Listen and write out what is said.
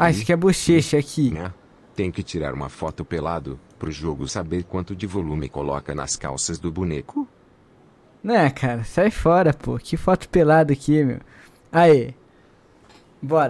Ah, isso aqui é bochecha né, aqui. Né? Tem que tirar uma foto pelado, pro jogo saber quanto de volume coloca nas calças do boneco. Né, cara, sai fora, pô. Que foto pelado aqui, meu. Aí. Bora.